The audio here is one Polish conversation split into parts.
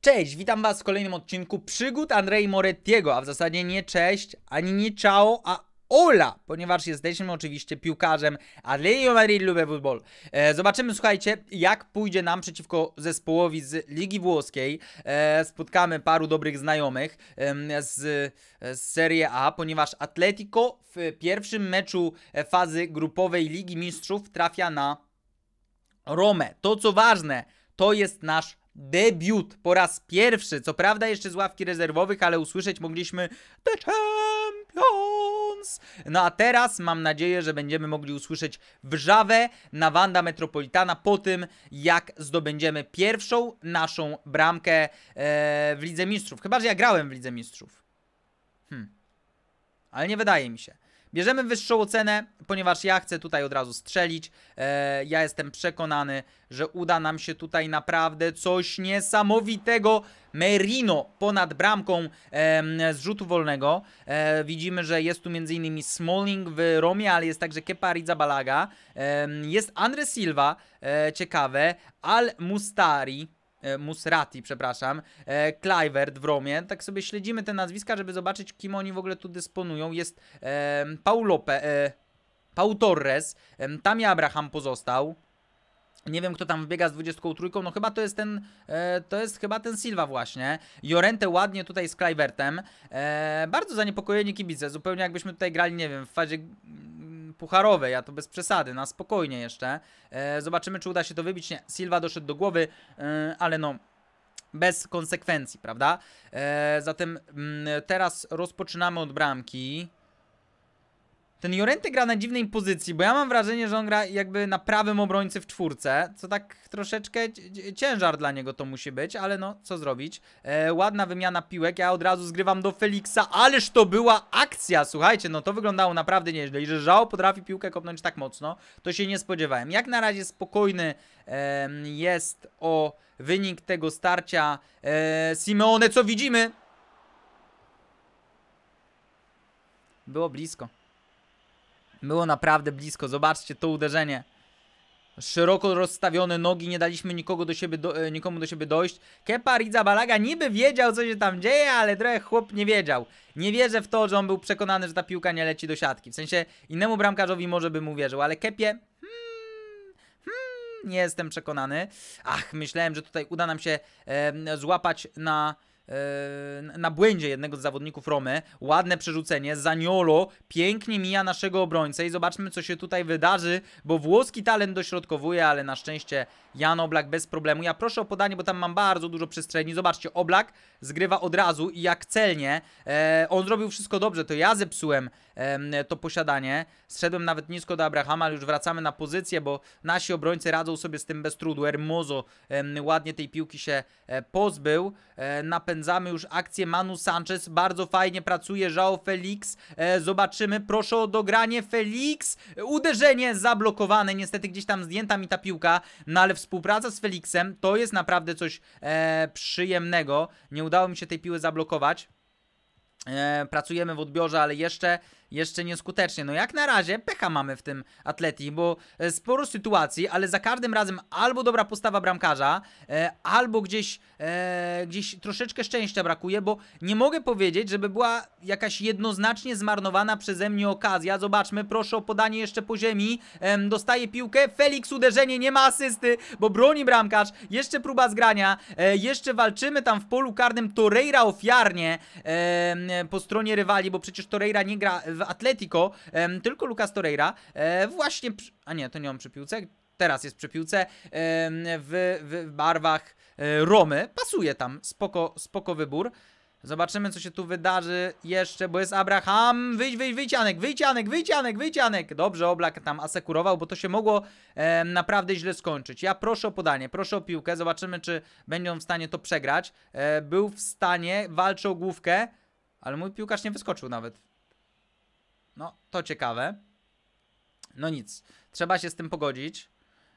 Cześć, witam was w kolejnym odcinku przygód Andrei Morettiego, a w zasadzie nie cześć, ani nie ciao, a Ola, ponieważ jesteśmy oczywiście piłkarzem Atletico Madrid lubię Futbol. E, zobaczymy, słuchajcie, jak pójdzie nam przeciwko zespołowi z Ligi Włoskiej. E, spotkamy paru dobrych znajomych e, z, z Serie A, ponieważ Atletico w pierwszym meczu fazy grupowej Ligi Mistrzów trafia na Romę. To, co ważne, to jest nasz debiut po raz pierwszy. Co prawda jeszcze z ławki rezerwowych, ale usłyszeć mogliśmy The Champions. No a teraz mam nadzieję, że będziemy mogli usłyszeć wrzawę na Wanda Metropolitana po tym, jak zdobędziemy pierwszą naszą bramkę e, w Lidze Mistrzów. Chyba, że ja grałem w Lidze Mistrzów. Hmm. Ale nie wydaje mi się. Bierzemy wyższą cenę, ponieważ ja chcę tutaj od razu strzelić. E, ja jestem przekonany, że uda nam się tutaj naprawdę coś niesamowitego. Merino ponad bramką e, z rzutu wolnego. E, widzimy, że jest tu m.in. Smalling w Romie, ale jest także Kepa Rizabalaga. E, jest Andre Silva, e, ciekawe. Al Mustari, E, Musrati, przepraszam, e, Kluivert w Romie. Tak sobie śledzimy te nazwiska, żeby zobaczyć, kim oni w ogóle tu dysponują. Jest e, Paul, e, Paul Torres, e, Tammy Abraham pozostał. Nie wiem, kto tam wbiega z 23, no chyba to jest ten, e, to jest chyba ten Silva właśnie. Jorente ładnie tutaj z Kluivertem. E, bardzo zaniepokojeni kibice, zupełnie jakbyśmy tutaj grali, nie wiem, w fazie pucharowe, ja to bez przesady, na spokojnie jeszcze. E, zobaczymy, czy uda się to wybić. Nie, Silva doszedł do głowy, e, ale no, bez konsekwencji, prawda? E, zatem m, mm, teraz rozpoczynamy od bramki. Ten Jorenty gra na dziwnej pozycji, bo ja mam wrażenie, że on gra jakby na prawym obrońcy w czwórce, co tak troszeczkę ciężar dla niego to musi być, ale no, co zrobić. E, ładna wymiana piłek, ja od razu zgrywam do Feliksa, ależ to była akcja, słuchajcie, no to wyglądało naprawdę nieźle i że Żao potrafi piłkę kopnąć tak mocno, to się nie spodziewałem. Jak na razie spokojny e, jest o wynik tego starcia e, Simeone, co widzimy? Było blisko. Było naprawdę blisko. Zobaczcie to uderzenie. Szeroko rozstawione nogi, nie daliśmy nikogo do siebie do, e, nikomu do siebie dojść. Kepa Rizabalaga niby wiedział, co się tam dzieje, ale trochę chłop nie wiedział. Nie wierzę w to, że on był przekonany, że ta piłka nie leci do siatki. W sensie innemu bramkarzowi może bym uwierzył, ale Kepie... Hmm, hmm, nie jestem przekonany. Ach, myślałem, że tutaj uda nam się e, złapać na E, na błędzie jednego z zawodników Romy. Ładne przerzucenie. Zaniolo pięknie mija naszego obrońcę i zobaczmy, co się tutaj wydarzy, bo włoski talent dośrodkowuje, ale na szczęście Jan Oblak bez problemu. Ja proszę o podanie, bo tam mam bardzo dużo przestrzeni. Zobaczcie, Oblak zgrywa od razu i jak celnie. E, on zrobił wszystko dobrze, to ja zepsułem e, to posiadanie. Zszedłem nawet nisko do Abrahama, ale już wracamy na pozycję, bo nasi obrońcy radzą sobie z tym bez trudu. Hermozo e, ładnie tej piłki się e, pozbył. E, Spędzamy już akcję Manu Sanchez. Bardzo fajnie pracuje Żao Felix. E, zobaczymy. Proszę o dogranie. Felix. Uderzenie zablokowane. Niestety gdzieś tam zdjęta mi ta piłka. No ale współpraca z Felixem to jest naprawdę coś e, przyjemnego. Nie udało mi się tej piły zablokować. E, pracujemy w odbiorze, ale jeszcze jeszcze nieskutecznie. No jak na razie pecha mamy w tym Atleti, bo e, sporo sytuacji, ale za każdym razem albo dobra postawa bramkarza, e, albo gdzieś, e, gdzieś troszeczkę szczęścia brakuje, bo nie mogę powiedzieć, żeby była jakaś jednoznacznie zmarnowana przeze mnie okazja. Zobaczmy, proszę o podanie jeszcze po ziemi. Dostaje piłkę, Felix uderzenie, nie ma asysty, bo broni bramkarz, jeszcze próba zgrania, jeszcze walczymy tam w polu karnym Torreira ofiarnie po stronie rywali, bo przecież Torreira nie gra w w Atletico, tylko Lucas Torreira e, właśnie... Przy... A nie, to nie on przy piłce, teraz jest przy piłce, w, w barwach e, Romy. Pasuje tam, spoko, spoko wybór. Zobaczymy, co się tu wydarzy jeszcze, bo jest Abraham. Wyjdź, wyjdź, wyjdź, Janek, wyjdź, Janek, wyjdź, wyjdź, Dobrze, Oblak tam asekurował, bo to się mogło e, naprawdę źle skończyć. Ja proszę o podanie, proszę o piłkę. Zobaczymy, czy będą w stanie to przegrać. E, był w stanie, walczył o główkę, ale mój piłkarz nie wyskoczył nawet. No, to ciekawe. No nic, trzeba się z tym pogodzić.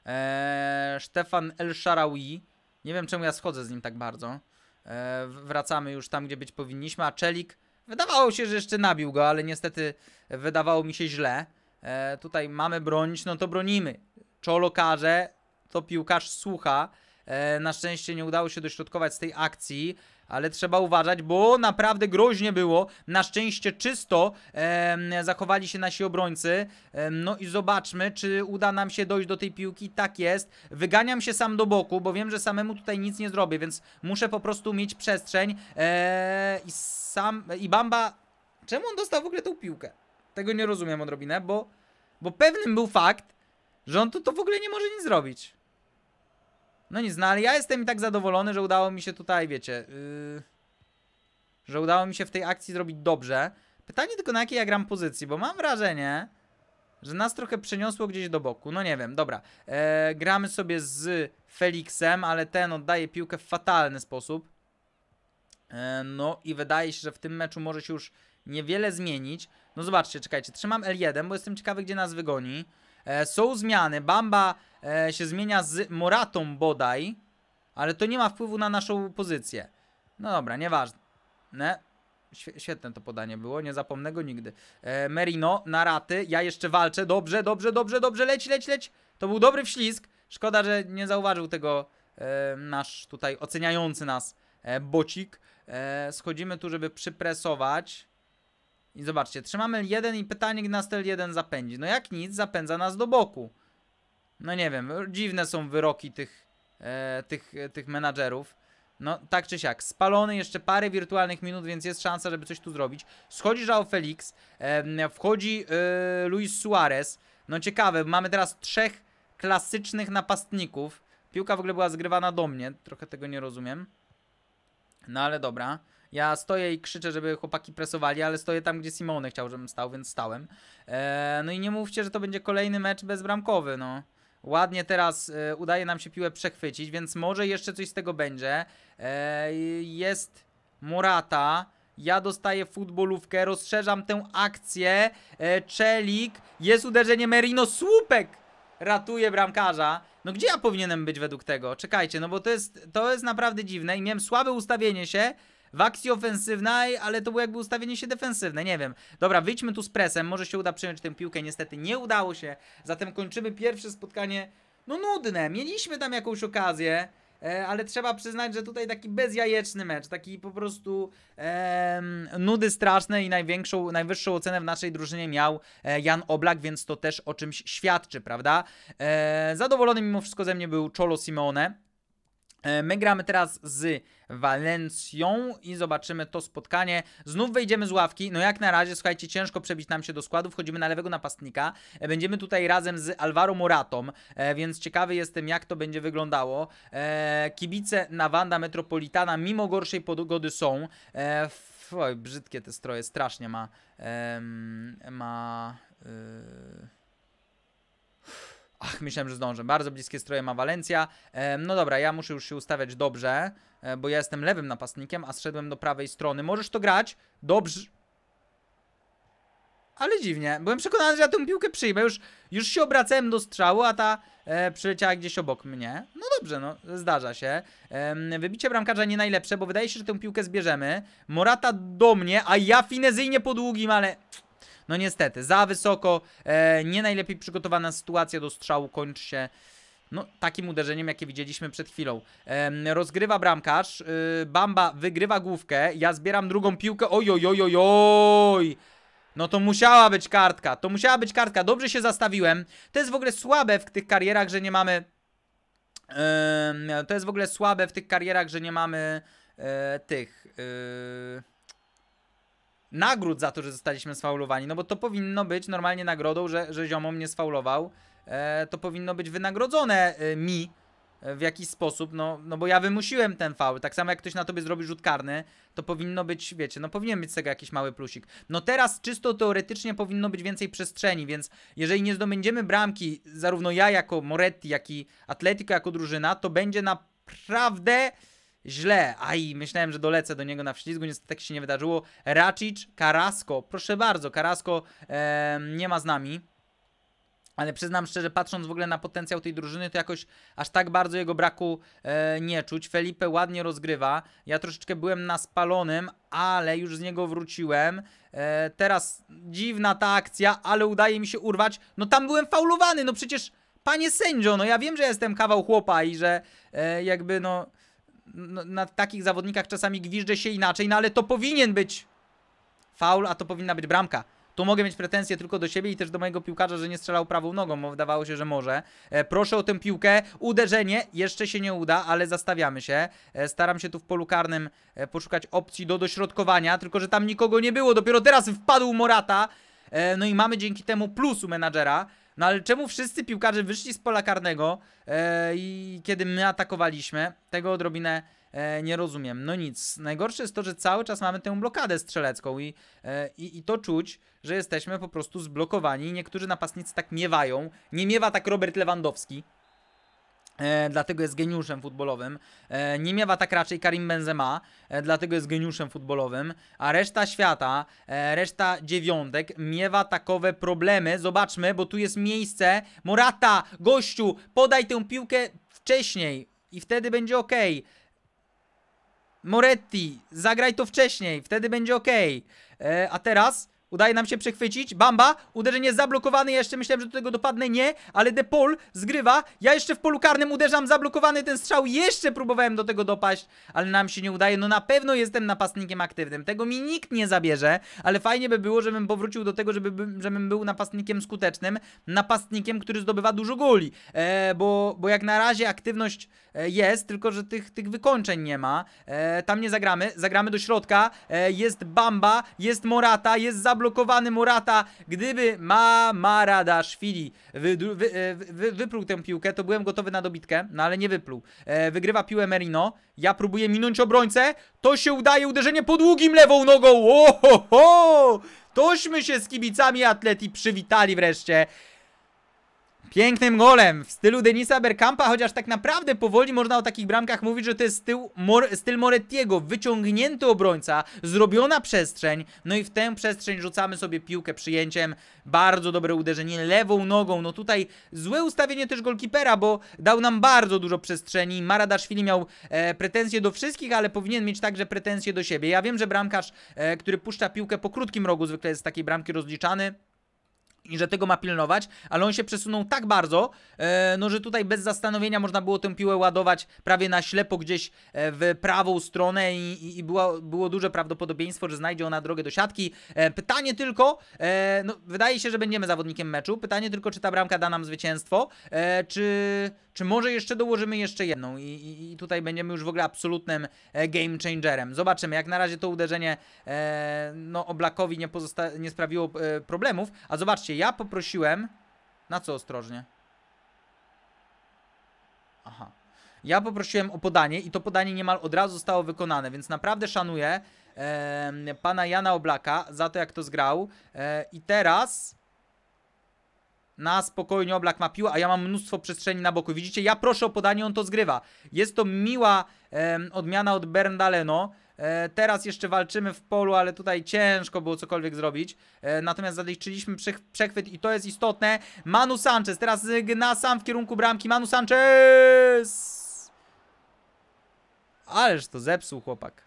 Eee, Stefan El Sharawi. Nie wiem, czemu ja schodzę z nim tak bardzo. Eee, wracamy już tam, gdzie być powinniśmy. A Czelik, wydawało się, że jeszcze nabił go, ale niestety wydawało mi się źle. Eee, tutaj mamy bronić, no to bronimy. Czolo każe, to piłkarz słucha. Eee, na szczęście nie udało się dośrodkować z tej akcji ale trzeba uważać, bo naprawdę groźnie było. Na szczęście czysto e, zachowali się nasi obrońcy. E, no i zobaczmy, czy uda nam się dojść do tej piłki. Tak jest. Wyganiam się sam do boku, bo wiem, że samemu tutaj nic nie zrobię, więc muszę po prostu mieć przestrzeń. E, I sam... I Bamba... Czemu on dostał w ogóle tą piłkę? Tego nie rozumiem odrobinę, bo... Bo pewnym był fakt, że on to, to w ogóle nie może nic zrobić. No nic, no ale ja jestem i tak zadowolony, że udało mi się tutaj, wiecie, yy, że udało mi się w tej akcji zrobić dobrze. Pytanie tylko na jakiej ja gram pozycji, bo mam wrażenie, że nas trochę przeniosło gdzieś do boku. No nie wiem, dobra. E, gramy sobie z Felixem, ale ten oddaje piłkę w fatalny sposób. E, no i wydaje się, że w tym meczu może się już niewiele zmienić. No zobaczcie, czekajcie, trzymam L1, bo jestem ciekawy, gdzie nas wygoni. E, są zmiany. Bamba e, się zmienia z Moratą bodaj, ale to nie ma wpływu na naszą pozycję. No dobra, nieważne. Świetne to podanie było, nie zapomnę go nigdy. E, Merino na raty, ja jeszcze walczę. Dobrze, dobrze, dobrze, dobrze, leć, leć, leć. To był dobry wślizg. Szkoda, że nie zauważył tego nasz tutaj oceniający nas bocik. schodzimy tu, żeby przypresować. I zobaczcie, trzymamy L1 i pytanie, gdy nas L1 zapędzi. No jak nic, zapędza nas do boku. No nie wiem, dziwne są wyroki tych, e, tych, e, tych menadżerów. No tak czy siak, spalony jeszcze parę wirtualnych minut, więc jest szansa, żeby coś tu zrobić. Schodzi João Felix, e, wchodzi e, Luis Suarez. No ciekawe, mamy teraz trzech klasycznych napastników. Piłka w ogóle była zgrywana do mnie, trochę tego nie rozumiem. No ale dobra. Ja stoję i krzyczę, żeby chłopaki presowali, ale stoję tam, gdzie Simone chciał, żebym stał, więc stałem. E, no i nie mówcie, że to będzie kolejny mecz bezbramkowy, no. Ładnie teraz e, udaje nam się piłę przechwycić, więc może jeszcze coś z tego będzie. E, jest Morata. Ja dostaję futbolówkę, rozszerzam tę akcję. Czelik, jest uderzenie Merino, słupek ratuje bramkarza. No gdzie ja powinienem być według tego? Czekajcie, no bo to jest, to jest naprawdę dziwne i miałem słabe ustawienie się, w akcji ofensywnej, ale to było jakby ustawienie się defensywne, nie wiem. Dobra, wyjdźmy tu z presem, może się uda przyjąć tę piłkę, niestety nie udało się, zatem kończymy pierwsze spotkanie, no nudne, mieliśmy tam jakąś okazję, e, ale trzeba przyznać, że tutaj taki bezjajeczny mecz, taki po prostu e, nudy straszne i największą, najwyższą ocenę w naszej drużynie miał e, Jan Oblak, więc to też o czymś świadczy, prawda? E, zadowolony mimo wszystko ze mnie był Czolo Simone, E, my gramy teraz z Walencją i zobaczymy to spotkanie. Znów wejdziemy z ławki. No jak na razie, słuchajcie, ciężko przebić nam się do składu. Wchodzimy na lewego napastnika. E, będziemy tutaj razem z Alvaro Moratą, e, więc ciekawy jestem, jak to będzie wyglądało. Kibice Wanda Metropolitana mimo gorszej pogody są. Oj, brzydkie te stroje, strasznie ma... Ma... Y, Ach, myślałem, że zdążę. Bardzo bliskie stroje ma Walencja. E, no dobra, ja muszę już się ustawiać dobrze, e, bo ja jestem lewym napastnikiem, a zszedłem do prawej strony. Możesz to grać? Dobrze. Ale dziwnie. Byłem przekonany, że ja tę piłkę przyjmę. Już, już się obracałem do strzału, a ta e, przyleciała gdzieś obok mnie. No dobrze, no zdarza się. E, wybicie bramkarza nie najlepsze, bo wydaje się, że tę piłkę zbierzemy. Morata do mnie, a ja finezyjnie po długim, ale... No niestety, za wysoko, e, nie najlepiej przygotowana sytuacja do strzału kończy się no, takim uderzeniem, jakie widzieliśmy przed chwilą. E, rozgrywa bramkarz, e, Bamba wygrywa główkę, ja zbieram drugą piłkę, oj, oj, oj, oj, oj. No to musiała być kartka, to musiała być kartka, dobrze się zastawiłem. To jest w ogóle słabe w tych karierach, że nie mamy... E, to jest w ogóle słabe w tych karierach, że nie mamy e, tych... Y, nagród za to, że zostaliśmy sfaulowani, no bo to powinno być normalnie nagrodą, że, że mnie sfaulował, e, to powinno być wynagrodzone e, mi e, w jakiś sposób, no, no bo ja wymusiłem ten faul, tak samo jak ktoś na tobie zrobi rzut karny, to powinno być, wiecie, no powinien być z tego jakiś mały plusik. No teraz czysto teoretycznie powinno być więcej przestrzeni, więc jeżeli nie zdobędziemy bramki, zarówno ja jako Moretti, jak i Atletico jako drużyna, to będzie naprawdę źle. Aj, myślałem, że dolecę do niego na wślizgu, niestety tak się nie wydarzyło. Racic, Carrasco, proszę bardzo, Carrasco e, nie ma z nami. Ale przyznam szczerze, patrząc w ogóle na potencjał tej drużyny, to jakoś aż tak bardzo jego braku e, nie czuć. Felipe ładnie rozgrywa. Ja troszeczkę byłem na spalonym, ale już z niego wróciłem. E, teraz dziwna ta akcja, ale udaje mi się urwać. No tam byłem faulowany, no przecież panie sędzio, no ja wiem, że jestem kawał chłopa i że e, jakby no no, na takich zawodnikach czasami gwiżdże się inaczej, no ale to powinien być faul, a to powinna być bramka. Tu mogę mieć pretensje tylko do siebie i też do mojego piłkarza, że nie strzelał prawą nogą, bo wydawało się, że może. E, proszę o tę piłkę. Uderzenie jeszcze się nie uda, ale zastawiamy się. E, staram się tu w polu karnym e, poszukać opcji do dośrodkowania, tylko że tam nikogo nie było. Dopiero teraz wpadł Morata. E, no i mamy dzięki temu plusu menadżera. No ale czemu wszyscy piłkarze wyszli z pola karnego e, i kiedy my atakowaliśmy? Tego odrobinę e, nie rozumiem. No nic. Najgorsze jest to, że cały czas mamy tę blokadę strzelecką i, e, i, i to czuć, że jesteśmy po prostu zblokowani. Niektórzy napastnicy tak miewają. Nie miewa tak Robert Lewandowski. E, dlatego jest geniuszem futbolowym. E, nie miewa tak raczej Karim Benzema, e, dlatego jest geniuszem futbolowym. A reszta świata, e, reszta dziewiątek miewa takowe problemy. Zobaczmy, bo tu jest miejsce. Morata, gościu, podaj tę piłkę wcześniej i wtedy będzie ok. Moretti, zagraj to wcześniej, wtedy będzie ok. E, a teraz Udaje nam się przechwycić. Bamba. Uderzenie zablokowany. Ja jeszcze myślałem, że do tego dopadnę. Nie, ale Depol zgrywa. Ja jeszcze w polu karnym uderzam. Zablokowany ten strzał. Jeszcze próbowałem do tego dopaść, ale nam się nie udaje. No na pewno jestem napastnikiem aktywnym. Tego mi nikt nie zabierze, ale fajnie by było, żebym powrócił do tego, żeby, żebym był napastnikiem skutecznym. Napastnikiem, który zdobywa dużo goli. E, bo, bo jak na razie aktywność e, jest, tylko że tych, tych wykończeń nie ma. E, tam nie zagramy. Zagramy do środka. E, jest Bamba, jest Morata, jest zablokowany zablokowany Morata. Gdyby Mamaradaszwili wy, e, wy, wy, wypluł tę piłkę, to byłem gotowy na dobitkę, no ale nie wypluł. E, wygrywa piłę Merino. Ja próbuję minąć obrońcę. To się udaje, uderzenie po długim lewą nogą. Ohoho! Tośmy się z kibicami Atleti przywitali wreszcie. Pięknym golem w stylu Denisa Bergkampa, chociaż tak naprawdę powoli można o takich bramkach mówić, że to jest styl, Mor styl Morettiego. Wyciągnięty obrońca, zrobiona przestrzeń, no i w tę przestrzeń rzucamy sobie piłkę przyjęciem. Bardzo dobre uderzenie lewą nogą. No tutaj złe ustawienie też golkipera, bo dał nam bardzo dużo przestrzeni. Maradaszwili miał e, pretensje do wszystkich, ale powinien mieć także pretensje do siebie. Ja wiem, że bramkarz, e, który puszcza piłkę po krótkim rogu, zwykle jest z takiej bramki rozliczany i że tego ma pilnować, ale on się przesunął tak bardzo, e, no że tutaj bez zastanowienia można było tę piłę ładować prawie na ślepo gdzieś e, w prawą stronę i, i było, było duże prawdopodobieństwo, że znajdzie ona drogę do siatki. E, pytanie tylko, no wydaje się, że będziemy zawodnikiem meczu, pytanie tylko, czy ta bramka da nam zwycięstwo, czy czy może jeszcze dołożymy jeszcze jedną i, i, i tutaj będziemy już w ogóle absolutnym e, game changerem. Zobaczymy, jak na razie to uderzenie e, no, Oblakowi nie, nie sprawiło e, problemów, a zobaczcie, ja poprosiłem, na co ostrożnie? Aha. Ja poprosiłem o podanie i to podanie niemal od razu zostało wykonane, więc naprawdę szanuję e, pana Jana Oblaka za to, jak to zgrał. E, I teraz na spokojnie Oblak ma piłę, a ja mam mnóstwo przestrzeni na boku. Widzicie, ja proszę o podanie, on to zgrywa. Jest to miła e, odmiana od Berndaleno. E, teraz jeszcze walczymy w polu, ale tutaj ciężko było cokolwiek zrobić. E, natomiast zaliczyliśmy przechwyt i to jest istotne. Manu Sanchez teraz gna sam w kierunku bramki. Manu Sanchez! Ależ to zepsuł chłopak.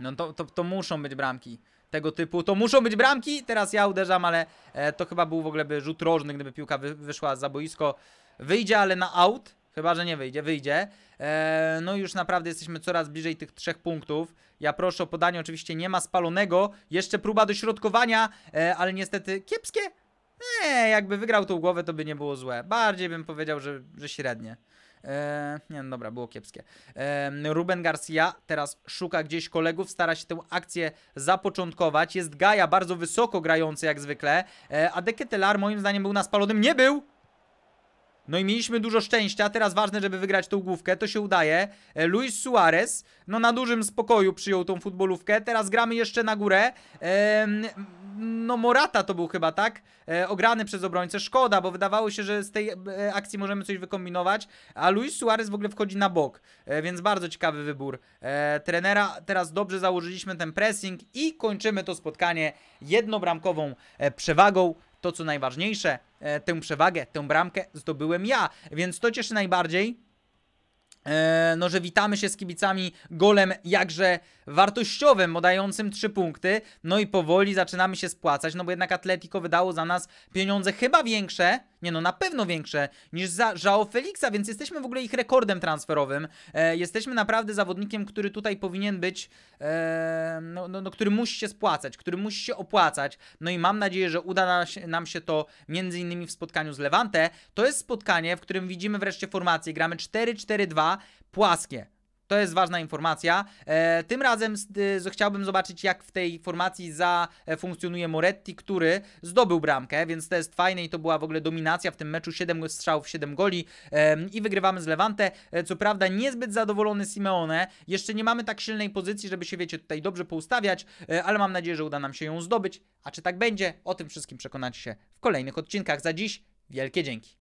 No to, to, to muszą być bramki tego typu, to muszą być bramki, teraz ja uderzam, ale e, to chyba był w ogóle by rzut rożny, gdyby piłka wy, wyszła za boisko, wyjdzie, ale na out, chyba, że nie wyjdzie, wyjdzie, e, no już naprawdę jesteśmy coraz bliżej tych trzech punktów, ja proszę o podanie, oczywiście nie ma spalonego, jeszcze próba dośrodkowania, e, ale niestety kiepskie, nie, jakby wygrał tą głowę, to by nie było złe. Bardziej bym powiedział, że, że średnie. Eee, nie, no dobra, było kiepskie. Eee, Ruben Garcia teraz szuka gdzieś kolegów, stara się tę akcję zapoczątkować. Jest Gaja bardzo wysoko grający jak zwykle, eee, a Deketelar moim zdaniem był na spalonym. Nie był! No i mieliśmy dużo szczęścia, teraz ważne, żeby wygrać tą główkę, to się udaje. E, Luis Suarez, no na dużym spokoju przyjął tą futbolówkę, teraz gramy jeszcze na górę. Ehm, no Morata to był chyba, tak? E, ograny przez obrońcę. Szkoda, bo wydawało się, że z tej e, akcji możemy coś wykombinować, a Luis Suarez w ogóle wchodzi na bok, e, więc bardzo ciekawy wybór e, trenera. Teraz dobrze założyliśmy ten pressing i kończymy to spotkanie jednobramkową e, przewagą to co najważniejsze, e, tę przewagę, tę bramkę zdobyłem ja, więc to cieszy najbardziej. E, no, że witamy się z kibicami golem jakże wartościowym, bodającym 3 punkty. No i powoli zaczynamy się spłacać, no bo jednak Atletico wydało za nas pieniądze chyba większe nie no, na pewno większe niż za Joao Felixa, więc jesteśmy w ogóle ich rekordem transferowym. E, jesteśmy naprawdę zawodnikiem, który tutaj powinien być, e, no, no, no, który musi się spłacać, który musi się opłacać. No i mam nadzieję, że uda nam się to między innymi w spotkaniu z Levante. To jest spotkanie, w którym widzimy wreszcie formację. Gramy 4-4-2 płaskie to jest ważna informacja. E, tym razem e, chciałbym zobaczyć, jak w tej formacji zafunkcjonuje Moretti, który zdobył bramkę, więc to jest fajne i to była w ogóle dominacja w tym meczu. 7 strzałów, 7 goli e, i wygrywamy z Levante. E, co prawda niezbyt zadowolony Simeone. Jeszcze nie mamy tak silnej pozycji, żeby się, wiecie, tutaj dobrze poustawiać, e, ale mam nadzieję, że uda nam się ją zdobyć. A czy tak będzie? O tym wszystkim przekonacie się w kolejnych odcinkach. Za dziś wielkie dzięki.